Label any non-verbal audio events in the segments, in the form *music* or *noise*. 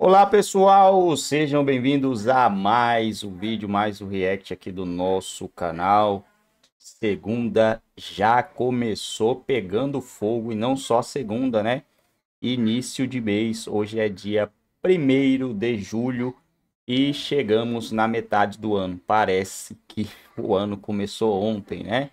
Olá pessoal, sejam bem-vindos a mais um vídeo, mais um react aqui do nosso canal. Segunda já começou pegando fogo e não só segunda, né? Início de mês, hoje é dia 1 de julho e chegamos na metade do ano. Parece que *laughs* o ano começou ontem, né?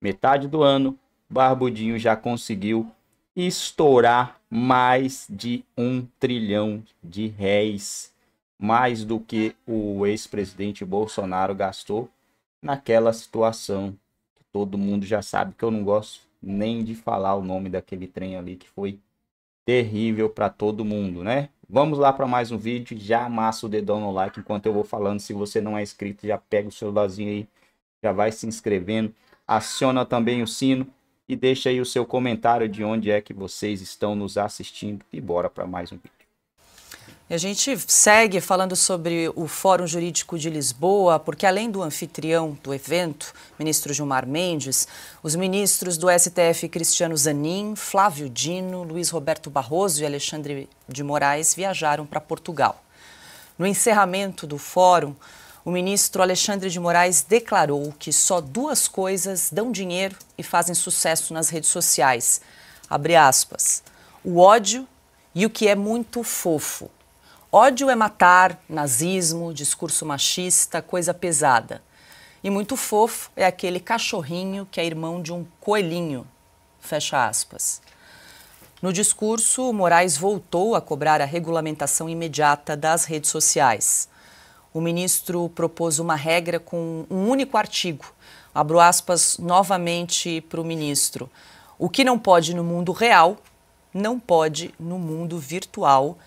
Metade do ano, Barbudinho já conseguiu estourar mais de um trilhão de réis, mais do que o ex-presidente Bolsonaro gastou naquela situação todo mundo já sabe que eu não gosto nem de falar o nome daquele trem ali que foi terrível para todo mundo, né? Vamos lá para mais um vídeo, já amassa o dedão no like enquanto eu vou falando. Se você não é inscrito, já pega o celularzinho aí, já vai se inscrevendo, aciona também o sino e deixa aí o seu comentário de onde é que vocês estão nos assistindo e bora para mais um vídeo. a gente segue falando sobre o Fórum Jurídico de Lisboa, porque além do anfitrião do evento, ministro Gilmar Mendes, os ministros do STF Cristiano Zanin, Flávio Dino, Luiz Roberto Barroso e Alexandre de Moraes viajaram para Portugal. No encerramento do fórum, o ministro Alexandre de Moraes declarou que só duas coisas dão dinheiro e fazem sucesso nas redes sociais. Aspas, o ódio e o que é muito fofo. Ódio é matar, nazismo, discurso machista, coisa pesada. E muito fofo é aquele cachorrinho que é irmão de um coelhinho. Fecha aspas. No discurso, Moraes voltou a cobrar a regulamentação imediata das redes sociais o ministro propôs uma regra com um único artigo. Abro aspas novamente para o ministro. O que não pode no mundo real, não pode no mundo virtual,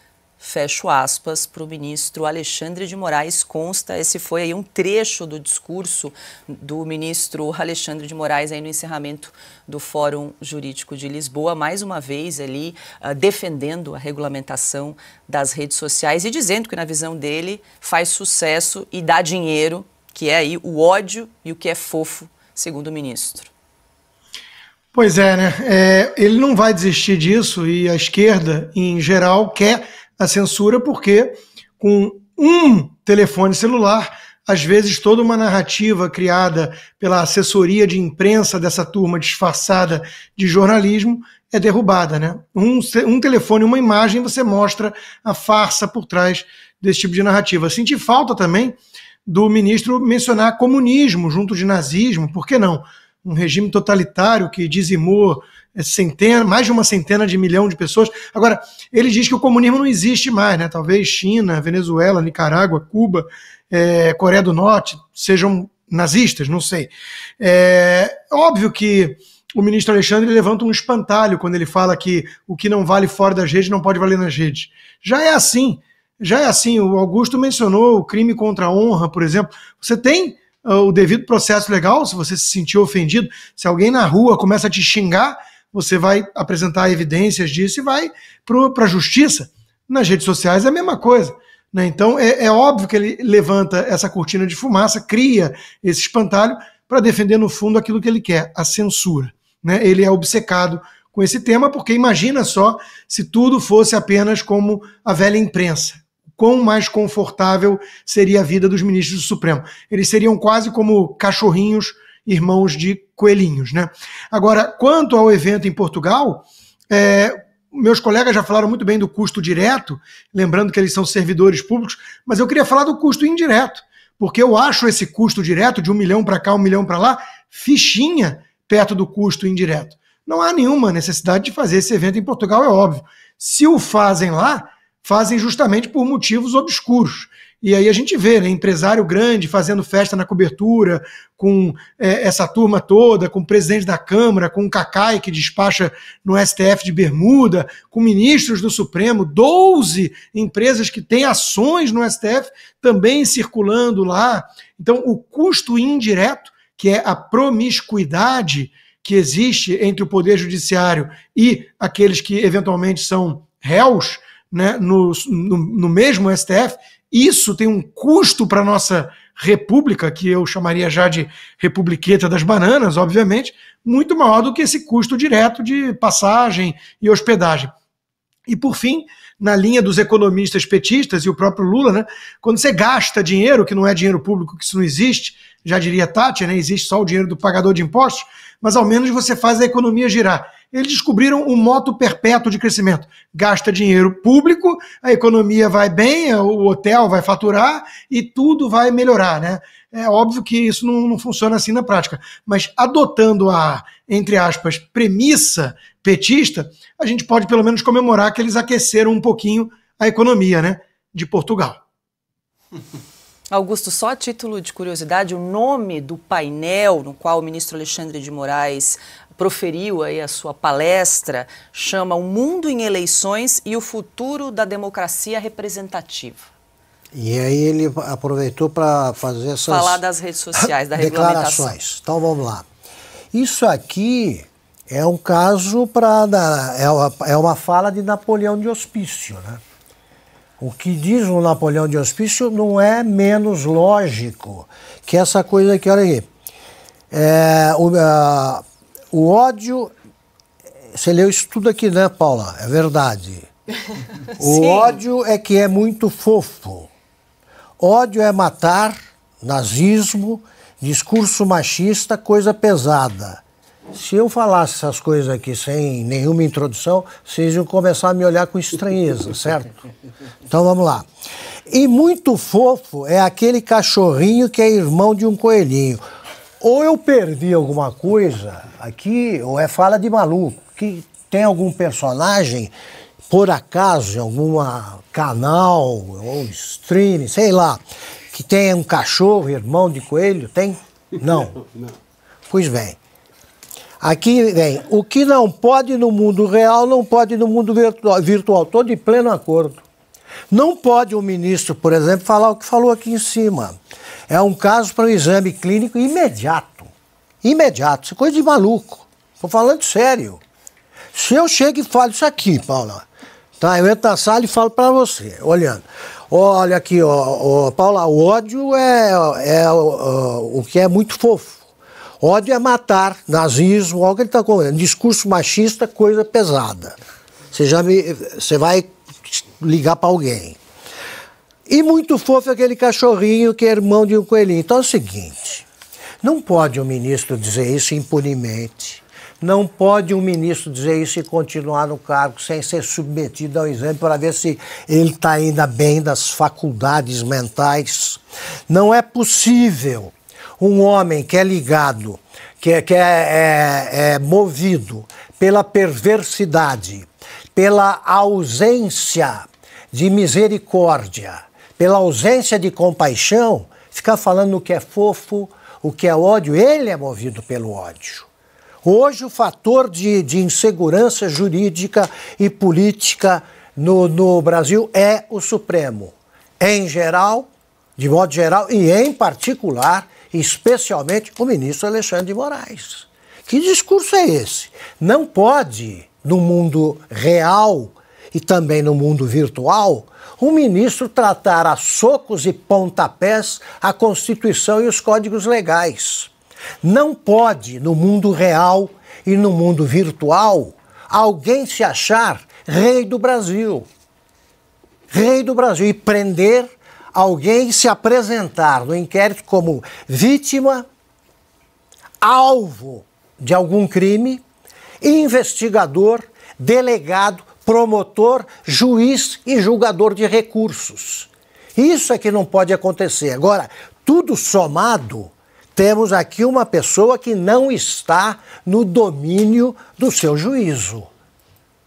Fecho aspas para o ministro Alexandre de Moraes. Consta, esse foi aí um trecho do discurso do ministro Alexandre de Moraes aí no encerramento do Fórum Jurídico de Lisboa, mais uma vez ali uh, defendendo a regulamentação das redes sociais e dizendo que, na visão dele, faz sucesso e dá dinheiro, que é aí o ódio e o que é fofo, segundo o ministro. Pois é, né? É, ele não vai desistir disso e a esquerda, em geral, quer a censura, porque com um telefone celular, às vezes toda uma narrativa criada pela assessoria de imprensa dessa turma disfarçada de jornalismo é derrubada, né? Um, um telefone, uma imagem, você mostra a farsa por trás desse tipo de narrativa. Senti falta também do ministro mencionar comunismo junto de nazismo, por que não? Um regime totalitário que dizimou é centena, mais de uma centena de milhão de pessoas. Agora, ele diz que o comunismo não existe mais, né? Talvez China, Venezuela, Nicarágua, Cuba, é, Coreia do Norte sejam nazistas, não sei. É óbvio que o ministro Alexandre levanta um espantalho quando ele fala que o que não vale fora das redes não pode valer nas redes. Já é assim. Já é assim. O Augusto mencionou o crime contra a honra, por exemplo. Você tem uh, o devido processo legal se você se sentir ofendido. Se alguém na rua começa a te xingar, você vai apresentar evidências disso e vai para a justiça. Nas redes sociais é a mesma coisa. Né? Então é, é óbvio que ele levanta essa cortina de fumaça, cria esse espantalho para defender, no fundo, aquilo que ele quer, a censura. Né? Ele é obcecado com esse tema, porque imagina só se tudo fosse apenas como a velha imprensa. Quão mais confortável seria a vida dos ministros do Supremo? Eles seriam quase como cachorrinhos irmãos de coelhinhos, né? Agora, quanto ao evento em Portugal, é, meus colegas já falaram muito bem do custo direto, lembrando que eles são servidores públicos, mas eu queria falar do custo indireto, porque eu acho esse custo direto de um milhão para cá, um milhão para lá, fichinha perto do custo indireto. Não há nenhuma necessidade de fazer esse evento em Portugal, é óbvio. Se o fazem lá, fazem justamente por motivos obscuros. E aí a gente vê, né, empresário grande fazendo festa na cobertura, com é, essa turma toda, com o presidente da Câmara, com o Cacai, que despacha no STF de Bermuda, com ministros do Supremo, 12 empresas que têm ações no STF também circulando lá. Então, o custo indireto, que é a promiscuidade que existe entre o Poder Judiciário e aqueles que eventualmente são réus, né, no, no, no mesmo STF, isso tem um custo para a nossa república, que eu chamaria já de republiqueta das bananas, obviamente, muito maior do que esse custo direto de passagem e hospedagem. E por fim, na linha dos economistas petistas e o próprio Lula, né, quando você gasta dinheiro, que não é dinheiro público, que isso não existe, já diria Tati, né, existe só o dinheiro do pagador de impostos, mas ao menos você faz a economia girar. Eles descobriram um moto perpétuo de crescimento. Gasta dinheiro público, a economia vai bem, o hotel vai faturar e tudo vai melhorar, né? É óbvio que isso não, não funciona assim na prática, mas adotando a, entre aspas, premissa petista, a gente pode pelo menos comemorar que eles aqueceram um pouquinho a economia, né, de Portugal. *laughs* Augusto, só a título de curiosidade, o nome do painel no qual o ministro Alexandre de Moraes proferiu aí a sua palestra chama O Mundo em Eleições e o Futuro da Democracia Representativa. E aí ele aproveitou para fazer essas falar das redes sociais, da *coughs* declarações. Então vamos lá. Isso aqui é um caso para é, uma, é uma fala de Napoleão de Hospício, né? O que diz o Napoleão de Hospício não é menos lógico que essa coisa aqui, olha aí. É, o, a, o ódio, você leu isso tudo aqui, né, Paula? É verdade. *laughs* o ódio é que é muito fofo. Ódio é matar, nazismo, discurso machista, coisa pesada. Se eu falasse essas coisas aqui sem nenhuma introdução, vocês iam começar a me olhar com estranheza, *laughs* certo? Então vamos lá. E muito fofo é aquele cachorrinho que é irmão de um coelhinho. Ou eu perdi alguma coisa aqui, ou é fala de maluco, que tem algum personagem, por acaso, em algum canal ou stream, sei lá, que tenha um cachorro, irmão de coelho, tem? Não. Não. Pois bem. Aqui vem, o que não pode no mundo real, não pode no mundo virtual. Estou de pleno acordo. Não pode o um ministro, por exemplo, falar o que falou aqui em cima. É um caso para um exame clínico imediato. Imediato. Isso é coisa de maluco. Estou falando sério. Se eu chego e falo isso aqui, Paula, tá? Eu entro na sala e falo para você, olhando. Olha aqui, ó, ó, Paula, o ódio é, é ó, o que é muito fofo. Ódio é matar, nazismo, algo que ele está comendo. Discurso machista, coisa pesada. Você já me, você vai ligar para alguém. E muito fofo aquele cachorrinho que é irmão de um coelhinho. Então é o seguinte: não pode um ministro dizer isso impunemente. Não pode um ministro dizer isso e continuar no cargo sem ser submetido ao exame para ver se ele está ainda bem das faculdades mentais. Não é possível um homem que é ligado, que, é, que é, é, é movido pela perversidade, pela ausência de misericórdia, pela ausência de compaixão, ficar falando o que é fofo, o que é ódio, ele é movido pelo ódio. Hoje, o fator de, de insegurança jurídica e política no, no Brasil é o Supremo. Em geral, de modo geral, e em particular, especialmente o ministro Alexandre de Moraes. Que discurso é esse? Não pode, no mundo real e também no mundo virtual, o ministro tratar a socos e pontapés a Constituição e os códigos legais. Não pode, no mundo real e no mundo virtual, alguém se achar rei do Brasil. Rei do Brasil e prender alguém se apresentar no inquérito como vítima, alvo de algum crime, investigador, delegado, promotor, juiz e julgador de recursos. Isso é que não pode acontecer. Agora, tudo somado, temos aqui uma pessoa que não está no domínio do seu juízo.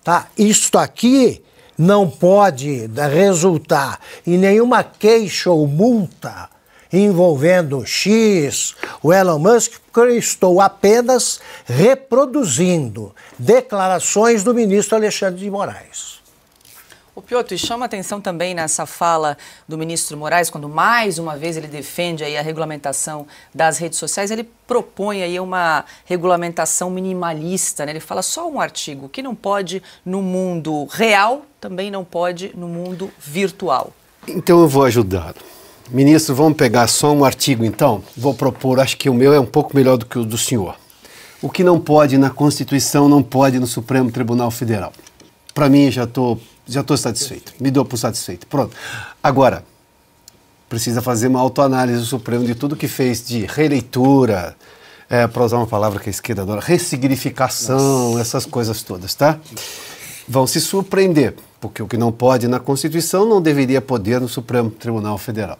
Tá? Isto aqui não pode resultar em nenhuma queixa ou multa envolvendo X, o Elon Musk, porque eu estou apenas reproduzindo declarações do ministro Alexandre de Moraes. O Piotr, chama atenção também nessa fala do ministro Moraes, quando mais uma vez ele defende aí a regulamentação das redes sociais, ele propõe aí uma regulamentação minimalista, né? ele fala só um artigo, que não pode no mundo real também não pode no mundo virtual. Então eu vou ajudar. Ministro, vamos pegar só um artigo então? Vou propor, acho que o meu é um pouco melhor do que o do senhor. O que não pode na Constituição, não pode no Supremo Tribunal Federal. Para mim, já estou já tô satisfeito. Me dou por satisfeito. Pronto. Agora, precisa fazer uma autoanálise do Supremo de tudo que fez de releitura, é, para usar uma palavra que a esquerda adora, ressignificação, Nossa. essas coisas todas, tá? vão se surpreender, porque o que não pode na Constituição não deveria poder no Supremo Tribunal Federal.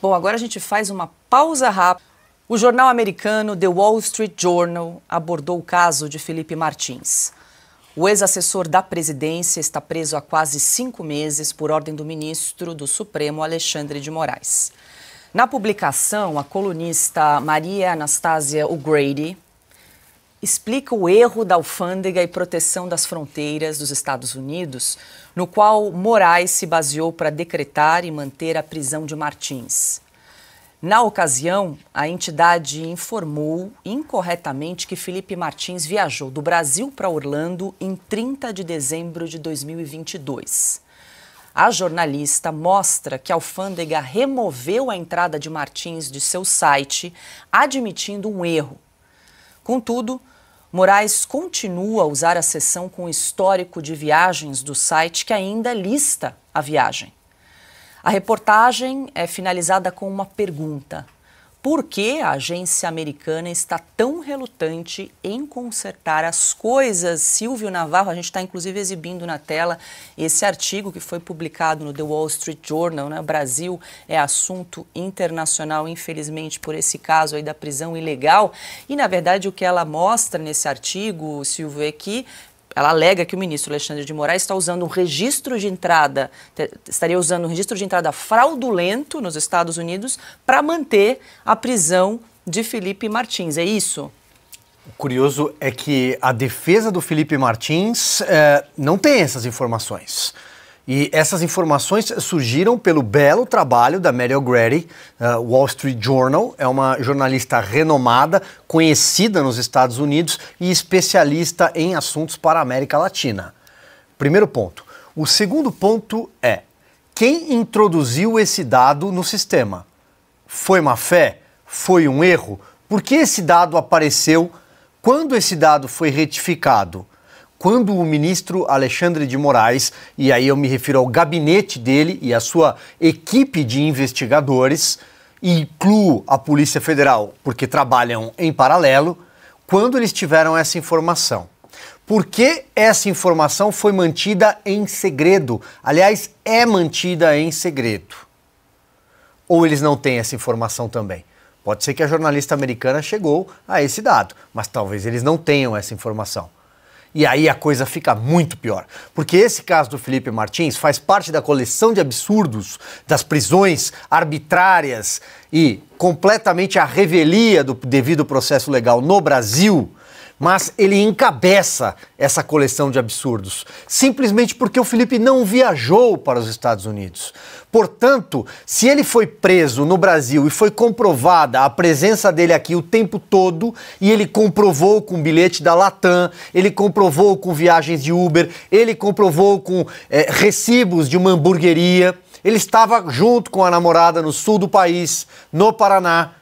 Bom, agora a gente faz uma pausa rápida. O jornal americano The Wall Street Journal abordou o caso de Felipe Martins. O ex-assessor da presidência está preso há quase cinco meses por ordem do ministro do Supremo, Alexandre de Moraes. Na publicação, a colunista Maria Anastasia O'Grady explica o erro da alfândega e proteção das fronteiras dos Estados Unidos, no qual Moraes se baseou para decretar e manter a prisão de Martins. Na ocasião, a entidade informou incorretamente que Felipe Martins viajou do Brasil para Orlando em 30 de dezembro de 2022. A jornalista mostra que a alfândega removeu a entrada de Martins de seu site, admitindo um erro Contudo, Moraes continua a usar a sessão com o histórico de viagens do site que ainda lista a viagem. A reportagem é finalizada com uma pergunta: por que a agência americana está tão relutante em consertar as coisas. Silvio Navarro, a gente está inclusive exibindo na tela esse artigo que foi publicado no The Wall Street Journal, né? Brasil é assunto internacional, infelizmente, por esse caso aí da prisão ilegal. E, na verdade, o que ela mostra nesse artigo, Silvio, é que ela alega que o ministro Alexandre de Moraes está usando um registro de entrada, estaria usando um registro de entrada fraudulento nos Estados Unidos para manter a prisão de Felipe Martins. É isso? O curioso é que a defesa do Felipe Martins é, não tem essas informações. E essas informações surgiram pelo belo trabalho da Mary O'Grady, uh, eh, Wall Street Journal, é uma jornalista renomada, conhecida nos Estados Unidos e especialista em assuntos para a América Latina. Primeiro ponto. O segundo ponto é: quem introduziu esse dado no sistema? Foi má fé? Foi um erro? Por que esse dado apareceu? Quando esse dado foi retificado? quando o ministro Alexandre de Moraes, e aí eu me refiro ao gabinete dele e à sua equipe de investigadores, incluo a Polícia Federal, porque trabalham em paralelo, quando eles tiveram essa informação. Por que essa informação foi mantida em segredo? Aliás, é mantida em segredo. Ou eles não têm essa informação também? Pode ser que a jornalista americana chegou a esse dado, mas talvez eles não tenham essa informação. E aí a coisa fica muito pior, porque esse caso do Felipe Martins faz parte da coleção de absurdos, das prisões arbitrárias e completamente à revelia do devido processo legal no Brasil mas ele encabeça essa coleção de absurdos, simplesmente porque o Felipe não viajou para os Estados Unidos. Portanto, se ele foi preso no Brasil e foi comprovada a presença dele aqui o tempo todo, e ele comprovou com bilhete da Latam, ele comprovou com viagens de Uber, ele comprovou com é, recibos de uma hamburgueria, ele estava junto com a namorada no sul do país, no Paraná.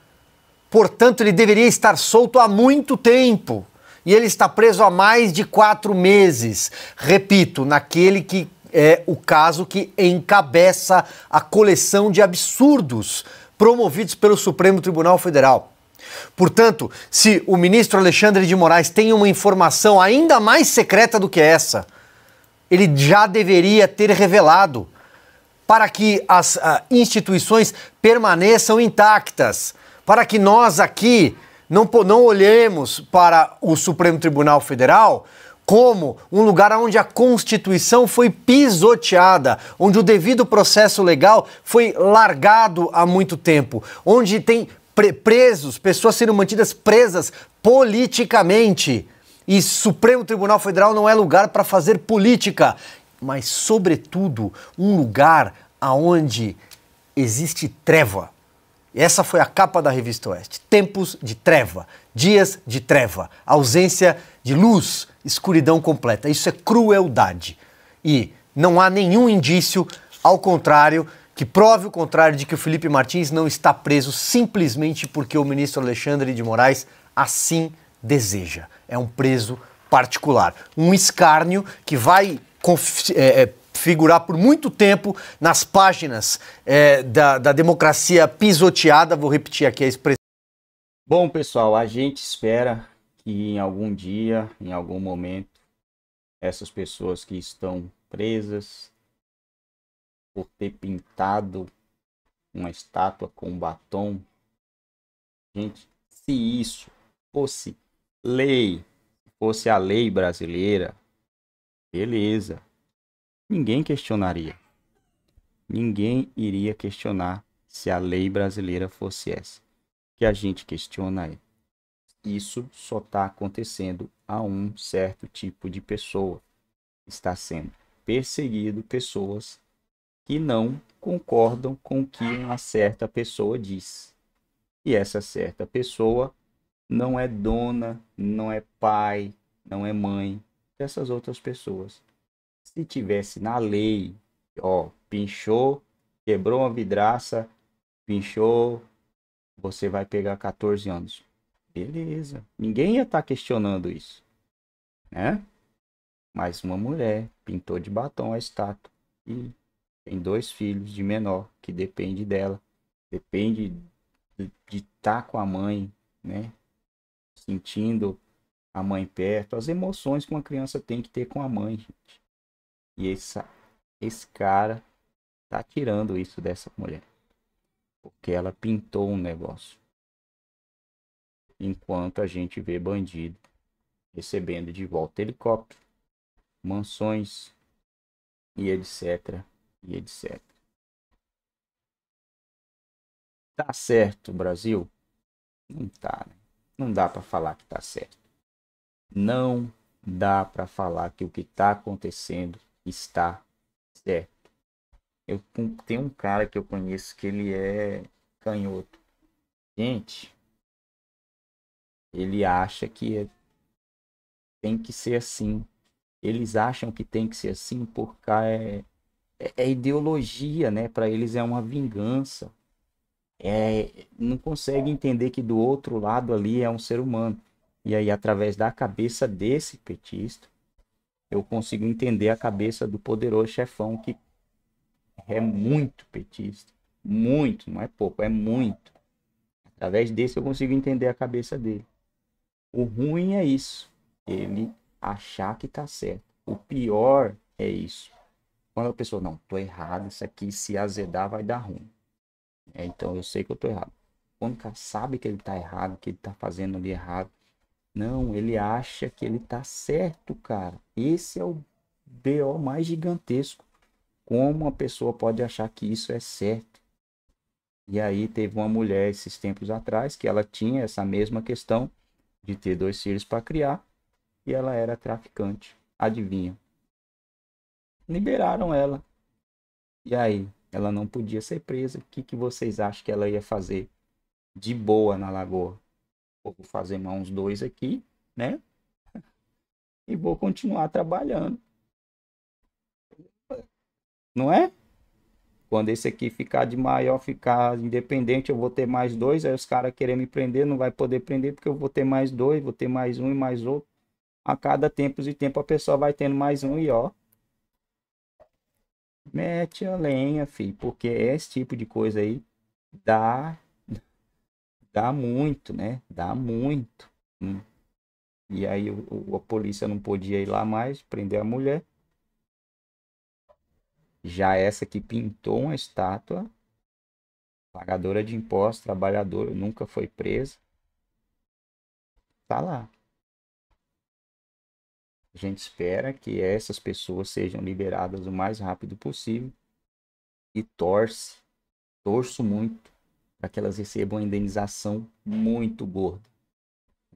Portanto, ele deveria estar solto há muito tempo e ele está preso há mais de quatro meses. Repito, naquele que é o caso que encabeça a coleção de absurdos promovidos pelo Supremo Tribunal Federal. Portanto, se o ministro Alexandre de Moraes tem uma informação ainda mais secreta do que essa, ele já deveria ter revelado para que as uh, instituições permaneçam intactas, para que nós aqui não, não olhemos para o Supremo Tribunal Federal como um lugar onde a Constituição foi pisoteada, onde o devido processo legal foi largado há muito tempo, onde tem presos, pessoas sendo mantidas presas politicamente. E Supremo Tribunal Federal não é lugar para fazer política, mas, sobretudo, um lugar aonde existe treva. Essa foi a capa da revista Oeste. Tempos de treva, dias de treva, ausência de luz, escuridão completa. Isso é crueldade. E não há nenhum indício, ao contrário, que prove o contrário de que o Felipe Martins não está preso simplesmente porque o ministro Alexandre de Moraes assim deseja. É um preso particular. Um escárnio que vai é, é, figurar por muito tempo nas páginas é, da, da democracia pisoteada, vou repetir aqui a expressão. Bom, pessoal, a gente espera que em algum dia, em algum momento, essas pessoas que estão presas por ter pintado uma estátua com batom. Gente, se isso fosse lei, fosse a lei brasileira, beleza ninguém questionaria. Ninguém iria questionar se a lei brasileira fosse essa. O que a gente questiona é: isso só está acontecendo a um certo tipo de pessoa. Está sendo perseguido pessoas que não concordam com o que uma certa pessoa diz. E essa certa pessoa não é dona, não é pai, não é mãe dessas outras pessoas se tivesse na lei, ó, pinchou, quebrou uma vidraça, pinchou, você vai pegar 14 anos. Beleza. Ninguém ia estar tá questionando isso, né? Mas uma mulher pintou de batom a estátua e tem dois filhos de menor que depende dela, depende de estar tá com a mãe, né? Sentindo a mãe perto, as emoções que uma criança tem que ter com a mãe, gente. E essa, esse cara tá tirando isso dessa mulher. Porque ela pintou um negócio. Enquanto a gente vê bandido recebendo de volta helicóptero, mansões e etc. E etc. Tá certo, Brasil? Não tá, né? Não dá para falar que tá certo. Não dá para falar que o que tá acontecendo está certo. Eu tenho um cara que eu conheço que ele é canhoto. Gente, ele acha que é, tem que ser assim. Eles acham que tem que ser assim porque é, é, é ideologia, né? Para eles é uma vingança. É, não consegue entender que do outro lado ali é um ser humano. E aí, através da cabeça desse petista, eu consigo entender a cabeça do poderoso chefão que é muito petista. Muito, não é pouco, é muito. Através desse eu consigo entender a cabeça dele. O ruim é isso, ele achar que tá certo. O pior é isso. Quando a pessoa, não, tô errado, isso aqui se azedar vai dar ruim. É, então eu sei que eu tô errado. Quando o cara sabe que ele tá errado, que ele tá fazendo ali errado, não, ele acha que ele tá certo, cara. Esse é o BO mais gigantesco. Como uma pessoa pode achar que isso é certo? E aí teve uma mulher esses tempos atrás que ela tinha essa mesma questão de ter dois filhos para criar e ela era traficante. Adivinha? Liberaram ela. E aí, ela não podia ser presa. O que, que vocês acham que ela ia fazer de boa na lagoa? Vou fazer mais uns dois aqui, né? E vou continuar trabalhando. Não é? Quando esse aqui ficar de maior, ficar independente, eu vou ter mais dois. Aí os caras querem me prender, não vai poder prender porque eu vou ter mais dois, vou ter mais um e mais outro. A cada tempo e tempo a pessoa vai tendo mais um e ó. Mete a lenha, filho, porque esse tipo de coisa aí dá dá muito, né? Dá muito. Hum. E aí o, a polícia não podia ir lá mais, prender a mulher. Já essa que pintou uma estátua, pagadora de impostos, trabalhadora, nunca foi presa. Tá lá. A gente espera que essas pessoas sejam liberadas o mais rápido possível e torce, torço muito para que elas recebam uma indenização muito gorda.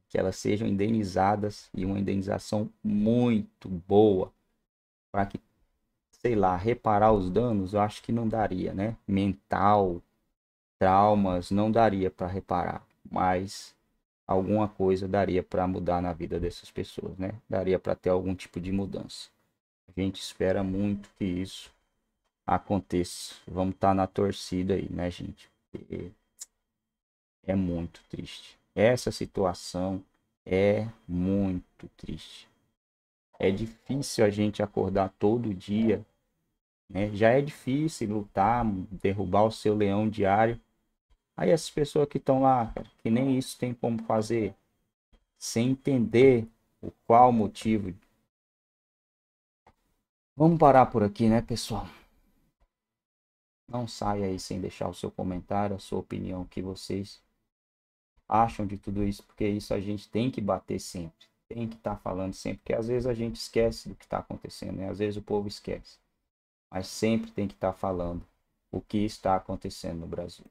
Que elas sejam indenizadas e uma indenização muito boa. Para que, sei lá, reparar os danos, eu acho que não daria, né? Mental, traumas, não daria para reparar. Mas alguma coisa daria para mudar na vida dessas pessoas, né? Daria para ter algum tipo de mudança. A gente espera muito que isso aconteça. Vamos estar tá na torcida aí, né, gente? é muito triste. Essa situação é muito triste. É difícil a gente acordar todo dia, né? Já é difícil lutar, derrubar o seu leão diário. Aí essas pessoas que estão lá, que nem isso tem como fazer, sem entender o qual motivo. Vamos parar por aqui, né, pessoal? Não saia aí sem deixar o seu comentário, a sua opinião, o que vocês acham de tudo isso, porque isso a gente tem que bater sempre, tem que estar tá falando sempre, porque às vezes a gente esquece do que está acontecendo, né? às vezes o povo esquece, mas sempre tem que estar tá falando o que está acontecendo no Brasil.